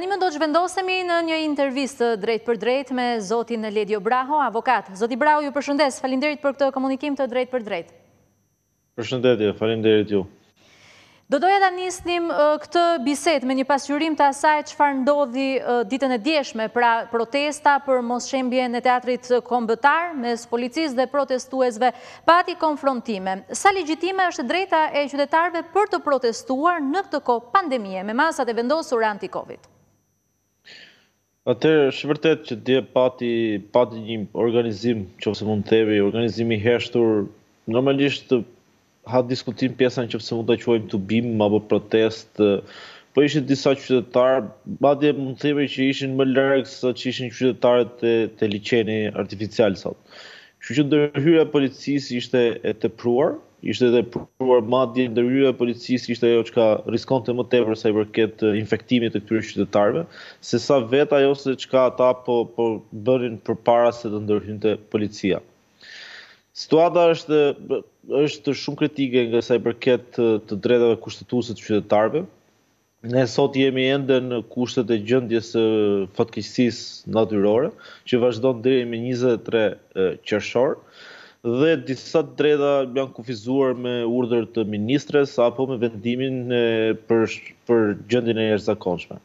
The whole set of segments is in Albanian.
Tani me do të zhvendosemi në një intervistë drejt për drejt me Zotin Ledio Braho, avokat. Zotin Braho, ju përshëndes, falinderit për këtë komunikim të drejt për drejt. Përshëndetje, falinderit ju. Do doja da nisnim këtë biset me një pasjurim të asaj që farë ndodhi ditën e djeshme, pra protesta për mos shembje në teatrit kombëtar, mes policis dhe protestuesve, pati konfrontime. Sa legjitime është drejta e qytetarve për të protestuar në këtë ko pandemie me masat e vendosur anti-Covid? Atëherë është vërtet që dje pati pati një organizim, nëse mund të themi, organizimi i heshtur normalisht ha diskutim pjesën nëse mund ta quajmë tubim apo protest, po ishin disa qytetar, madje mund të themi që ishin më larg se që ishin qytetarët e të liçeni artificial sot. Kështu që ndërhyra policisë ishte e tepruar, ishte edhe pruar madje ndërhyrja e policisë ishte ajo çka të më tepër sa i përket infektimit të këtyre qytetarëve, se sa vetë ajo se çka ata po po bënin përpara se të ndërhynte policia. Situata është është shumë kritike nga sa i përket të drejtave kushtetuese të qytetarëve. Ne sot jemi ende në kushtet e gjendjes fatkeqësisë natyrore që vazhdon deri më 23 qershor dhe disa dreta janë kufizuar me urdhër të ministres apo me vendimin e, për për e jashtëzakonshme.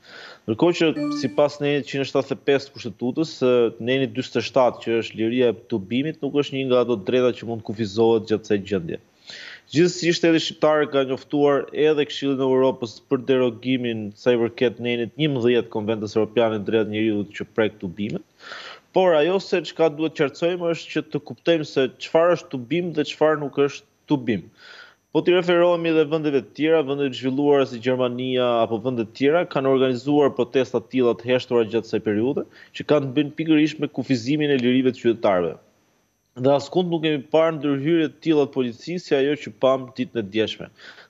Ndërkohë që sipas neni 175 kushtetutës, neni 47 që është liria e tubimit nuk është një nga ato dreta që mund kufizohet gjatë kësaj gjendje. Gjithsesi shteti shqiptar ka njoftuar edhe Këshillin e Evropës për derogimin sa i përket nenit 11 Konventës Evropiane të Drejtave të që prek tubimet. Ëh, por ajo se çka duhet të qartësojmë është që të kuptojmë se çfarë është tubim dhe çfarë nuk është tubim. Po ti referohemi edhe vendeve të tjera, vende të zhvilluara si Gjermania apo vende të tjera kanë organizuar protesta të tilla të heshtura gjatë kësaj periudhe, që kanë bën pikërisht me kufizimin e lirive të qytetarëve dhe askund nuk kemi parë ndërhyrje të tilla të policisë si ajo që pam ditën e djeshme.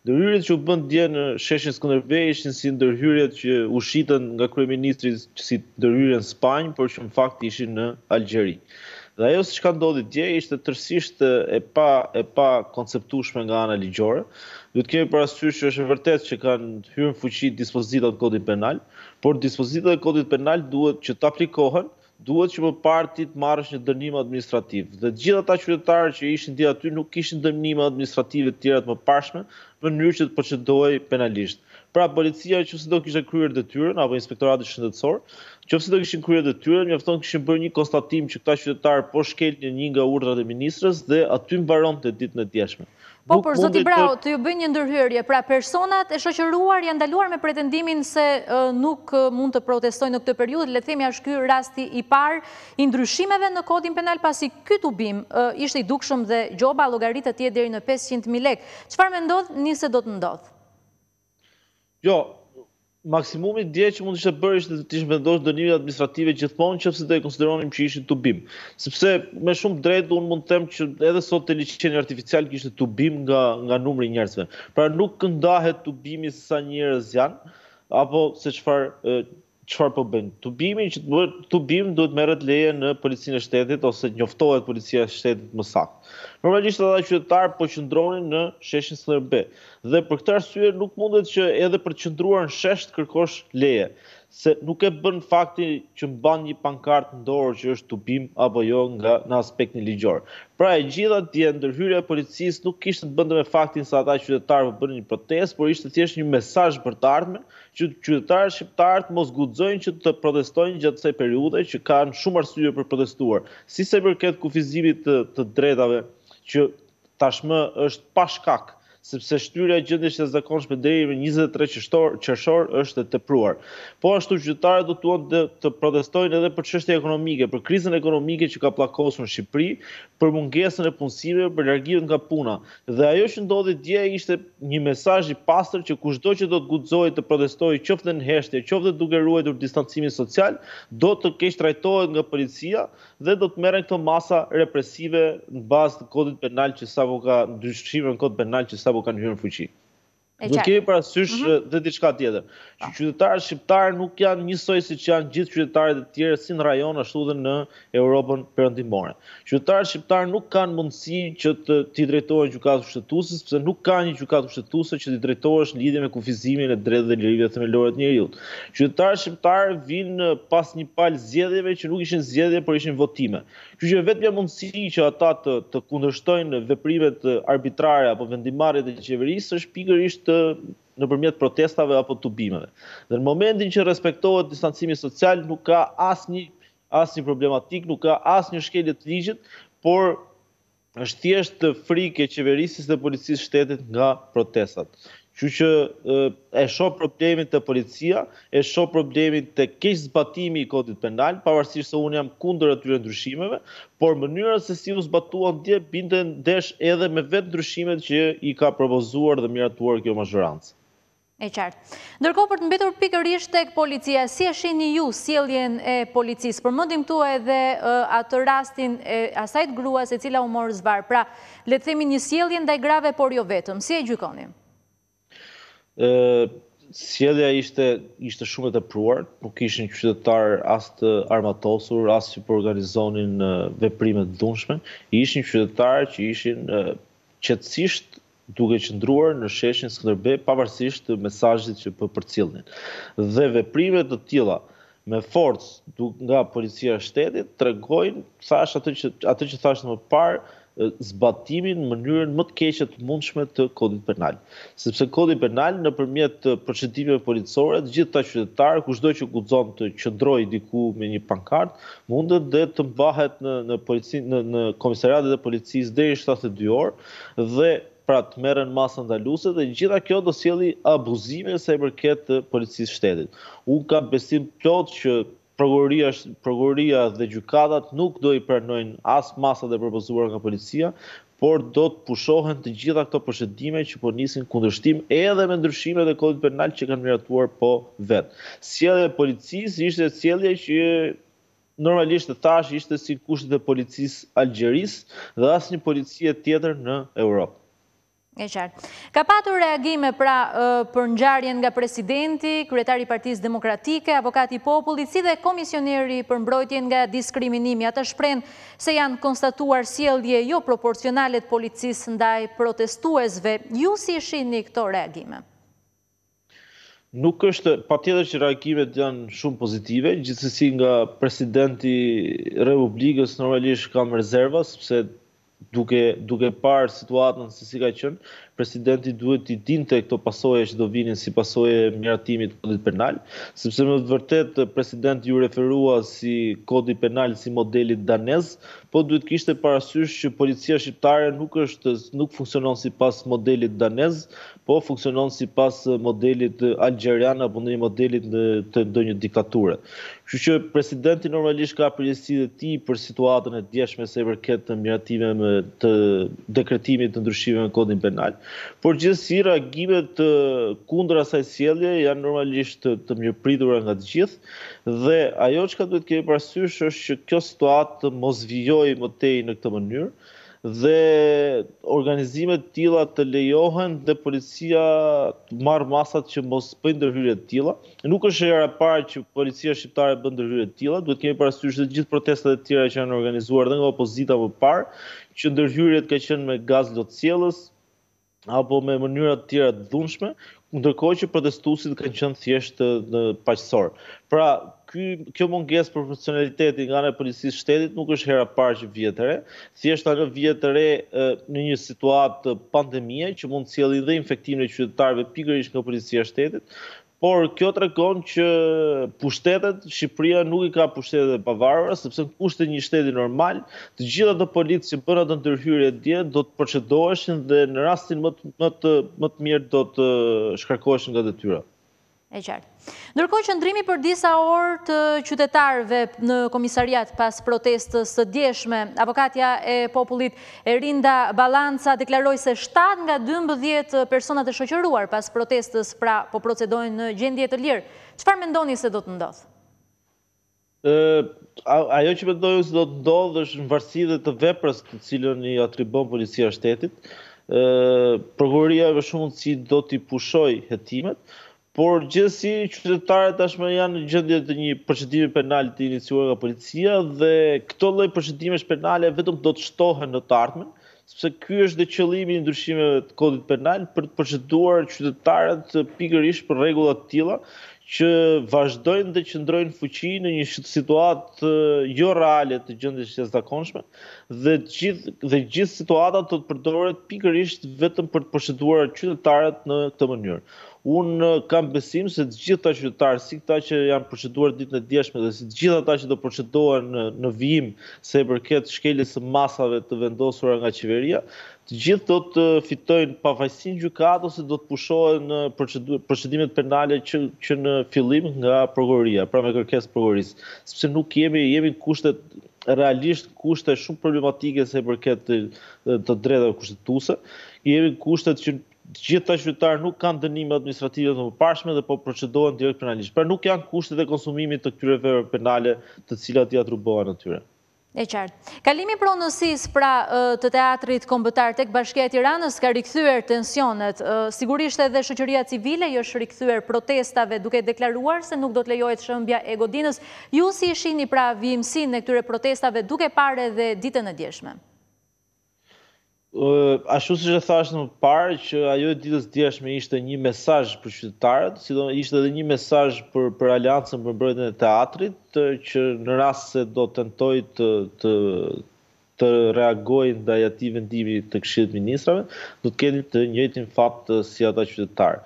Ndërhyrjet që u bëndë dje në sheshin Skënderbej ishin si ndërhyrjet që u shitën nga kryeministri si ndërhyrje në Spanjë, por që në fakt ishin në Algjeri. Dhe ajo që ka ndodhur dje ishte tërsisht e pa e pa konceptueshme nga ana ligjore. Do të kemi parasysh që është vërtet që kanë hyrë në fuqi dispozitat e kodit penal, por dispozitat e kodit penal duhet që të aplikohen, duhet që më parë ti të marrësh një dënim administrativ. Dhe të gjithë ata qytetarë që ishin dhe aty nuk kishin dënime administrative të tjera të më në mënyrë që të përqendrohej penalisht. Pra policia nëse do kishte kryer detyrën apo inspektorati i shëndetësor, nëse do kishin kryer detyrën, mjofton kishin bërë një konstatim që këta qytetarë po shkelnin një nga urdhrat e ministrës dhe aty mbaronte ditë po, na të Po për zoti Brau, të ju bë një ndërhyrje, pra personat e shoqëruar janë dalur me pretendimin se nuk mund të protestojnë në këtë periudhë, le të themi ashyr rasti i parë i ndryshimeve në kodin penal, pasi ky tubim ishte i dukshëm dhe gjoba të llogaritet deri në 500.000 lekë. Çfarë mendoni se do të ndodhë? Jo, maksimumi dje që mund të ishte bërë ishte të ishte vendosur dënimi administrative gjithmonë nëse do të konsideronim që ishte tubim. Sepse me shumë drejtë un mund të them që edhe sot te liçeni artificial kishte tubim nga nga numri njerëzve. Pra nuk këndahet tubimi sa njerëz janë apo se çfarë çfarë po bën. Tubimin që tubim duhet merret leje në policinë e shtetit ose njoftohet policia e shtetit më saktë. Normalisht ata qytetar po qëndronin në sheshin SLB dhe për këtë arsye nuk mundet që edhe për të qëndruar në shesht kërkosh leje se nuk e bën fakti që mban një pankartë në dorë që është tubim apo jo nga në aspektin ligjor. Pra e gjitha jenë ndërhyrja e policisë nuk kishte të bëndë me faktin se ata qytetarë për po një protest, por ishte thjesht një mesazh për të ardhme që qytetarë shqiptarë të mos gudzojnë që të protestojnë gjatë kësaj periude që kanë shumë arsye për protestuar. Si se përket kufizimit të, të drejtave që tashmë është pashkak, shkak sepse shtyra gjithësisht e zakonshme deri më 23 qershor qershor është e tepruar. Po ashtu qytetarët do tuan të, të protestojnë edhe për çështje ekonomike, për krizën ekonomike që ka plakosur në Shqipëri, për mungesën e punësive, për largimin nga puna. Dhe ajo që ndodhi dje ishte një mesazh i pastër që kushdo që do të guxojë të protestojë qoftë në heshtje, qoftë duke ruajtur distancimin social, do të keq trajtohet nga policia dhe do të merren këto masa represive në bazë të kodit penal që sapo ka ndryshimën kod penal që acabou com a Fuji. Nuk kemi parasysh mm dhe diçka tjetër. Që po. qytetarët shqiptarë nuk janë njësoj siç janë gjithë qytetarët e tjerë si në rajon ashtu edhe në Europën perëndimore. Qytetarët shqiptarë nuk kanë mundësi që të ti drejtohen gjykatës kushtetuese sepse nuk ka një gjykatë kushtetuese që ti drejtohesh në lidhje me kufizimin e drejtëve dhe lirive themelore të njerëzit. Qytetarët shqiptarë vinë pas një palë zgjedhjeve që nuk ishin zgjedhje, por ishin votime. Kjo që vetëm mundësi që ata të, kundërshtojnë veprimet arbitrare apo vendimarrjet e qeverisë është pikërisht të në përmjet protestave apo të bimeve. Dhe në momentin që respektohet distancimi social, nuk ka asë një, një problematik, nuk ka asë një shkelje të ligjit, por është thjesht frike qeverisis dhe policis shtetit nga protestat. Që që e shoh problemin të policia, e shoh problemin të keq zbatimi i kodit penal, pavarësisht se unë jam kundër atyre ndryshimeve, por mënyra se si u zbatuan dje bindën desh edhe me vetë ndryshimet që i ka propozuar dhe miratuar kjo mazhorancë. E qartë. Ndërko për të mbetur pikërish të policia, si e shini ju sieljen e policisë? Për të edhe atë rastin asajt grua se cila u morë zvarë. Pra, letëthemi një sieljen dhe i grave, por jo vetëm. Si e gjykonim? sjedja sjellja ishte ishte shumë e tepruar, nuk kishin qytetar as të armatosur, as që organizonin veprime të dhunshme, ishin qytetar që ishin qetësisht duke qëndruar në sheshin Skënderbej pavarësisht të mesazhit që po përcillnin. Dhe veprimet të tilla me forcë nga policia e shtetit tregojnë thash atë që atë që thash më parë, zbatimin në mënyrën më të keqe të mundshme të kodit penal. Sepse kodi penal nëpërmjet të policore, të gjithë ta qytetarë, kushdo që guxon të qëndroj diku me një pankart, mundet dhe të mbahet në në polici në, në komisariatet e policisë deri 72 orë dhe pra të merren masa ndaluese dhe gjitha kjo do sjelli abuzime sa i përket policisë shtetit. Unë kam besim plot që prokuroria, prokuroria dhe gjykatat nuk do i pranojnë as masat e propozuara nga policia, por do të pushohen të gjitha këto procedime që po nisin kundërshtim edhe me ndryshimet e kodit penal që kanë miratuar po vetë. Sjellja e policisë ishte sjellja që normalisht të thash ishte si kushtet e policisë algjerisë dhe asnjë policie tjetër në Europë. E qarë. Ka patur reagime pra për njarjen nga presidenti, kryetari partiz demokratike, avokati popullit, si dhe komisioneri për mbrojtjen nga diskriminimi. Ata shprenë se janë konstatuar sieldje jo proporcionalet policis ndaj protestuesve. Ju si shini këto reagime? Nuk është, pa tjeder që reagimet janë shumë pozitive, gjithësësi nga presidenti Republikës normalisht kam rezervas, pëse duke duke parë situatën si si ka qenë presidenti duhet të dinte këto pasoja që do vinin si pasoje e miratimit të kodit penal, sepse në të vërtetë presidenti ju referua si kodi penal si modelit danez, po duhet kishte parasysh që policia shqiptare nuk është nuk funksionon sipas modelit danez, po funksionon sipas modelit algjerian apo ndonjë modeli të ndonjë diktature. Kështu që presidenti normalisht ka përgjegjësi të tij për situatën e djeshme se i përket të miratimeve të dekretimit të ndryshimeve në kodin penal. Por gjithsesi reagimet të kundër asaj sjellje janë normalisht të, mjë mirëpritura nga të gjithë dhe ajo ka duhet të kemi parasysh është që kjo situatë mos vijojë më tej në këtë mënyrë dhe organizimet tila të lejohen dhe policia të marrë masat që mos bëjnë dërhyrje tila. Nuk është e parë që policia shqiptare bëjnë dërhyrje tila, duhet kemi parasysh dhe gjithë protestet e tjera që janë organizuar dhe nga opozita më parë, që ndërhyrjet ka qenë me gaz lotësielës, apo me mënyra të tjera të dhunshme, ndërkohë që protestuesit kanë qenë thjesht në paqësor. Pra, ky kjo mungesë profesionaliteti nga ana e policisë shtetit nuk është hera e parë që vjet re, thjesht ajo vjet re në një situatë pandemie që mund të sjellë dhe infektimin e qytetarëve pikërisht nga policia e shtetit, por kjo të rekon që pushtetet, Shqipëria nuk i ka pushtetet e pavarëra, sepse në kushtet një shteti normal, të gjitha të politë që bëna të ndërhyrje dje, do të përqedoheshin dhe në rastin më të, më më të mirë do të eh, shkarkoheshin nga të tyra e qartë. Ndërkohë që ndrimi për disa orë të qytetarve në komisariat pas protestës të djeshme, avokatja e popullit Erinda Balanca deklaroj se 7 nga 12 personat e shoqëruar pas protestës pra po procedojnë në gjendje të lirë. Qëfar me ndoni se do të ndodhë? Ajo që me ndoni se do të ndodhë është në varsi dhe të veprës të cilën i atribon policia shtetit. Prokuroria e vëshumën si do t'i pushoj hetimet, por gjithsesi qytetarët tashmë janë në gjendje të një procedimi penal të iniciuar nga policia dhe këto lloj procedimesh penale vetëm do të shtohen në të ardhmen sepse ky është dhe qëllimi i ndryshimeve të kodit penal për të proceduar qytetarët pikërisht për rregulla të tilla që vazhdojnë të qëndrojnë fuqi në një situatë eh, jo reale të gjendjes së zakonshme dhe të gjithë dhe gjithë situata do të, të përdoret pikërisht vetëm për të proceduar qytetarët në këtë mënyrë. Unë kam besim se të gjitha qytetarë, si këta që janë proceduar ditë në djeshme dhe si të gjitha ta që do përqeduar në, vijim se i përket shkeljes masave të vendosura nga qeveria, të gjithë do të fitojnë pavajsin gjukat ose do të pushohen në penale që, që në filim nga prokuroria, pra me kërkes prokuroris. Sepse nuk jemi, jemi kushtet realisht kushte shumë problematike se përket të, dreta drejtave kushtetuese. Jemi kushtet që të gjithë të qytetarë nuk kanë dënime administrative të përparshme dhe po procedohen direkt penalisht. Pra nuk janë kushtet e konsumimit të këtyre penale të cilat i në atyre. E qartë. Kalimi i pronësisë pra të teatrit kombëtar tek Bashkia e Tiranës ka rikthyer tensionet. Sigurisht edhe shoqëria civile i jo është rikthyer protestave duke deklaruar se nuk do të lejohet shëmbja e godinës. Ju si i shihni pra vijimsinë në këtyre protestave duke parë edhe ditën e djeshme? Uh, ashtu si që thash në parë që ajo e ditës djeshme ishte një mesaj për qytetarët, si do ishte edhe një mesaj për, për aliancën për mbrojtën e teatrit, të, që në rrasë se do tentoj të, të, të reagojnë dhe ajati vendimi të këshidit ministrave, do të keni të njëjtin fatë si ata qytetarë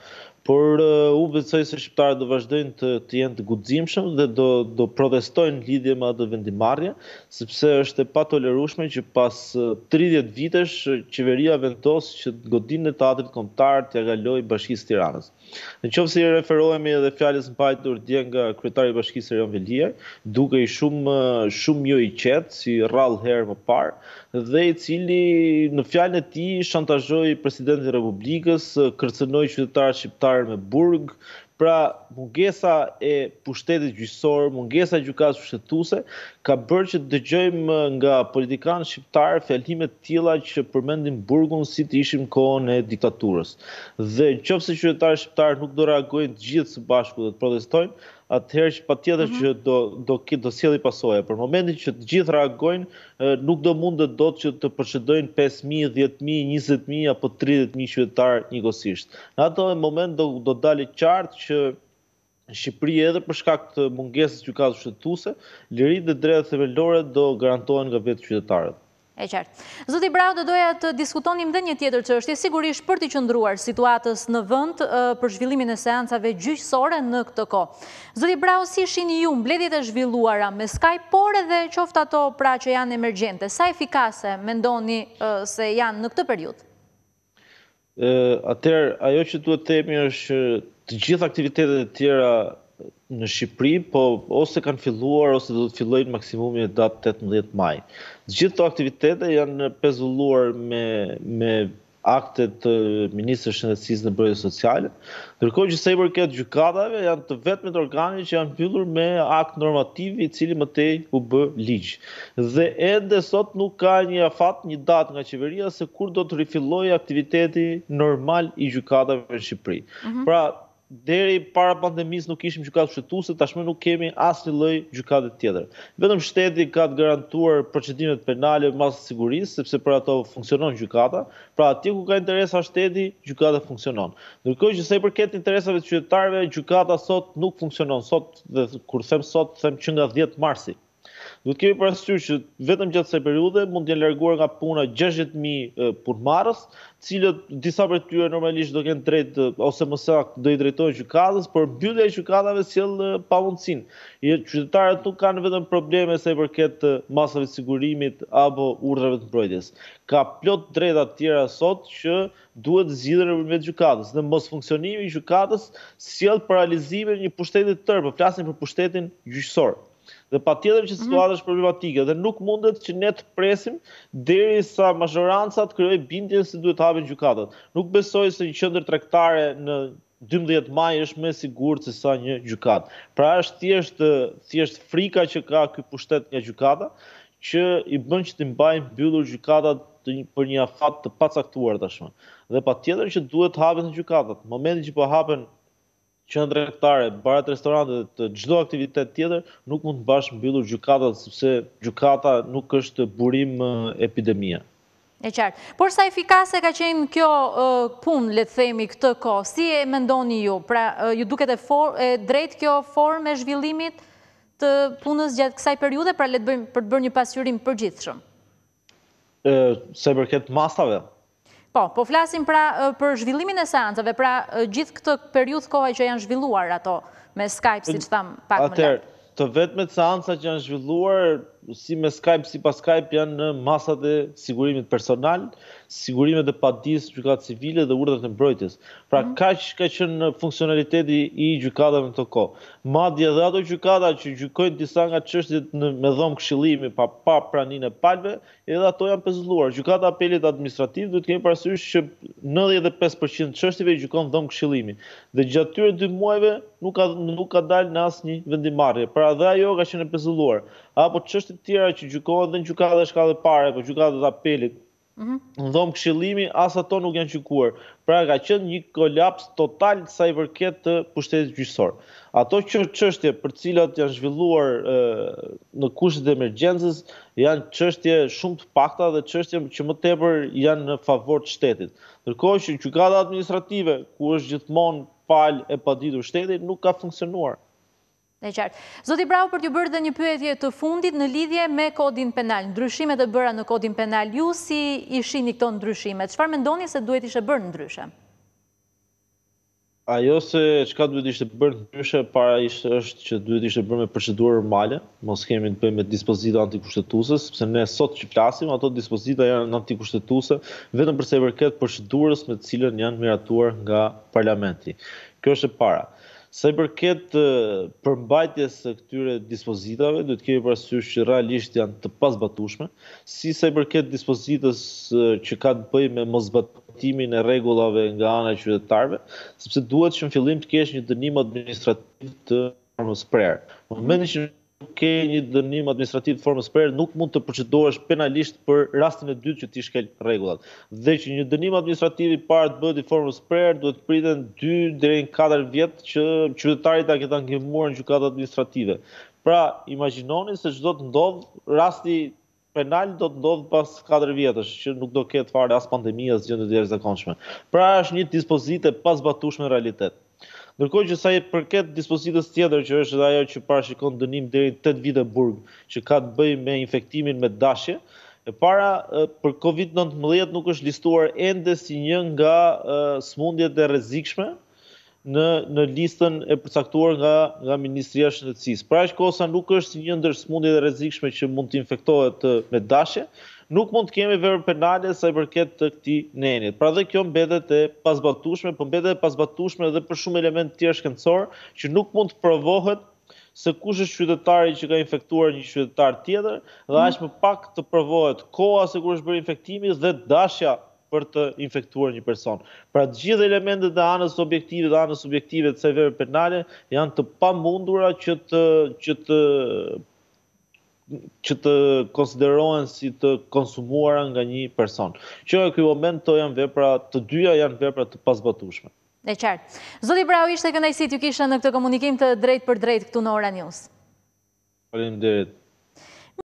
por uh, u besoj se shqiptarët do vazhdojnë të, të jenë të guximshëm dhe do do protestojnë në lidhje me atë vendimarrje, sepse është e patolerueshme që pas 30 vitesh qeveria vendos që godinën e teatrit kombëtar të kalojë bashkisë Tiranës. Nëse i referohemi edhe fjalës mbajtur dje nga kryetari i bashkisë Rion Velier, duke i shumë shumë jo i qetë si rrallë herë më parë, dhe i cili në fjalën e tij shantazhoi presidentin e Republikës, kërcënoi qytetarët shqiptar me burg, pra mungesa e pushtetit gjyqësor, mungesa e gjykatës pushtetuese ka bërë që dëgjojmë nga politikanë shqiptar fjalime të tilla që përmendin burgun si të ishim kohën e diktaturës. Dhe nëse qytetarët shqiptar nuk do reagojnë të gjithë së bashku dhe të protestojnë, atëherë që patjetër mm -hmm. që do do do sjellë pasojë. Për momentin që të gjithë reagojnë, nuk do mundet dot që të procedojnë 5000, 10000, 20000 apo 30000 qytetar njëkohësisht. Në atë moment do do dalë qartë që Shqipëria edhe për shkak të mungesës që ka shtetuese, lirinë dhe drejtat themelore do garantohen nga vetë qytetarët. E qartë. Zoti Brau dhe doja të diskutonim dhe një tjetër që është e sigurisht për të qëndruar situatës në vënd për zhvillimin e seancave gjyqësore në këtë ko. Zoti Brau, si shini ju mbledit e zhvilluara me Skype, por edhe qofta ato pra që janë emergjente, sa efikase me ndoni se janë në këtë periut? Atër, ajo që duhet temi është të gjithë aktivitetet e tjera në Shqipëri, po ose kanë filluar ose do të fillojnë maksimumi datë 18 maj. Të gjithë të aktivitete janë pezulluar me me akte të Ministrës së Shëndetësisë dhe Mbrojtjes Sociale, ndërkohë që sa i përket gjykatave janë të vetmit organi që janë mbyllur me akt normativ i cili më tej u bë ligj. Dhe ende sot nuk ka një afat, një datë nga qeveria se kur do të rifillojë aktiviteti normal i gjykatave në Shqipëri. Mhm. Pra, deri para pandemisë nuk kishim gjykatë shtetuese, tashmë nuk kemi asnjë lloj gjykate tjetër. Vetëm shteti ka të garantuar procedimet penale me masë sigurisë, sepse për ato funksionon gjykata, pra aty ku ka interesa shteti, gjykata funksionon. Ndërkohë që sa i përket interesave të qytetarëve, gjykata sot nuk funksionon. Sot dhe kur them sot, them që nga 10 Marsi Duhet kemi parasysh që vetëm gjatë kësaj periudhe mund të jenë larguar nga puna 60.000 punëmarrës, të cilët disa prej tyre normalisht do kanë drejt ose më saktë do i drejtohen qytetarës, por mbyllja e qytetarëve sjell pavundsinë. Qytetarët nuk kanë vetëm probleme sa i përket masave të sigurimit apo urdhrave të mbrojtjes. Ka plot drejta të tjera sot që duhet zgjidhen nëpërmjet gjykatës. Në mos funksionimi i gjykatës sjell paralizimin e një pushteti të tërë, po flasim për pushtetin gjyqësor dhe pa tjetër që mhm. situatë është mm -hmm. problematike dhe nuk mundet që ne të presim deri sa mashorancat kërëj bindjen se duhet hapin gjukatët. Nuk besoj se një qëndër trektare në 12 maj është me sigur se sa një gjukatë. Pra është thjesht, thjesht frika që ka këj pushtet një gjukata, që i bën që të mbajnë bëllur gjukatët të një, për një afat të pacaktuar tashmë. Dhe pa që duhet hapen të Momentin që po hapen qendra rektare, të restorante të çdo aktivitet tjetër nuk mund të bash mbyllur gjykatat sepse gjykata nuk është burim epidemia. E qartë. Por sa efikase ka qenë kjo punë, le të themi këtë kohë? Si e mendoni ju? Pra ju duket e, for, e drejt kjo formë e zhvillimit të punës gjatë kësaj periudhe, pra le të bëjmë për të bërë një pasqyrim përgjithshëm. Ë, sa i përket masave, Po, po flasim pra për zhvillimin e seancave, pra gjithë këtë periud kohaj që janë zhvilluar ato me Skype, si që thamë pak më lartë. Atër, të vetë me seancat që janë zhvilluar, si me Skype, si pa Skype, janë në masat e sigurimit personalë, sigurimet e padis, gjykatë civile dhe urdhët e mbrojtjes. Pra mhm. ka që kaq ka qenë funksionaliteti i gjykatave në këtë kohë. Madje edhe ato gjykata që gjykojnë disa nga çështjet në me dhomë këshillimi pa pa praninë e palëve, edhe ato janë pezulluar. Gjykata apelit administrativ duhet të kemi parasysh që 95% çështjeve gjykon dhomë këshillimi. Dhe gjatë tyre 2 muajve nuk ka nuk ka dalë në asnjë vendimarje. Pra edhe ajo ka qenë pezulluar. Apo çështje tjera që gjykohen në gjykatë shkallë pare, po gjykatë të apelit, -hmm. në dhomë këshillimi, as ato nuk janë qikuar. Pra ka qënë një kolaps total sa i vërket të pushtetit gjysor. Ato që qështje për cilat janë zhvilluar e, në kushtet e emergjensës, janë qështje shumë të pakta dhe qështje që më tepër janë në favor të shtetit. Nërkohë që qykata administrative, ku është gjithmonë palë e paditur shtetit, nuk ka funksionuar. Në qartë. Zoti Bravo për t'ju bërë dhe një pyetje të fundit në lidhje me kodin penal. ndryshimet e bëra në kodin penal ju si ishi një këto ndryshimet. Qëfar me ndoni se duhet ishe bërë në ndryshe? Ajo se qëka duhet ishe bërë në ndryshe para ishte është që duhet ishe bërë me përshëduar male, Mos kemi në përme dispozita antikushtetusës, pëse ne sot që plasim ato dispozita janë në antikushtetusë, vetëm përse i vërket përshëduarës me cilën janë miratuar nga parlamenti. Kjo është e para. Se për përmbajtjes së këtyre dispozitave, duhet të kemi parasysh që realisht janë të pazbatueshme, si sa i përket dispozitës që ka të bëjë me mosbatimin e rregullave nga ana e qytetarëve, sepse duhet që në fillim të kesh një dënim administrativ të në prerë. Në momentin që ke një dënim administrativ të formës prerë, nuk mund të përqëdohesh penalisht për rastin e dytë që ti shkel regullat. Dhe që një dënim administrativ i parë të bëhet i formës prerë, duhet të priten 2 dhe në 4 vjetë që qytetarit ta këta ngemur në gjukatë administrative. Pra, imaginoni se që do të ndodhë rasti penal do të ndodhë pas 4 vjetës, që nuk do ketë fare as pandemija, as gjëndë të djerës dhe konshme. Pra, është një dispozite pas batushme realitetë. Ndërkohë që sa i përket dispozitës tjetër që është ajo që parashikon dënim deri 8 vite burg, që ka të bëjë me infektimin me dashje, e para për COVID-19 nuk është listuar ende si një nga smundjet e rrezikshme në në listën e përcaktuar nga nga Ministria e Shëndetësisë. Pra, kosa nuk është si një ndër smundjet e rrezikshme që mund të infektohet me dashje, nuk mund të kemi verë penale sa i përket të këti nenit. Pra dhe kjo mbedet e pasbatushme, për po mbedet e pasbatushme dhe për shumë element tjerë shkëndësor, që nuk mund të provohet se kush është qytetari që ka infektuar një qytetar tjeder, dhe ashtë më pak të provohet koa se kur është bërë infektimi dhe dashja për të infektuar një person. Pra të gjithë elementet dhe anës objektive dhe anës objektive të se verë penale janë të pa mundura që të që të konsiderohen si të konsumuara nga një person. Që në këj moment të janë vepra, të dyja janë vepra të pasbatushme. E qartë. Zoti Brau ishte këndajsi të kishën në këtë komunikim të drejt për drejt këtu në Ora News. Falim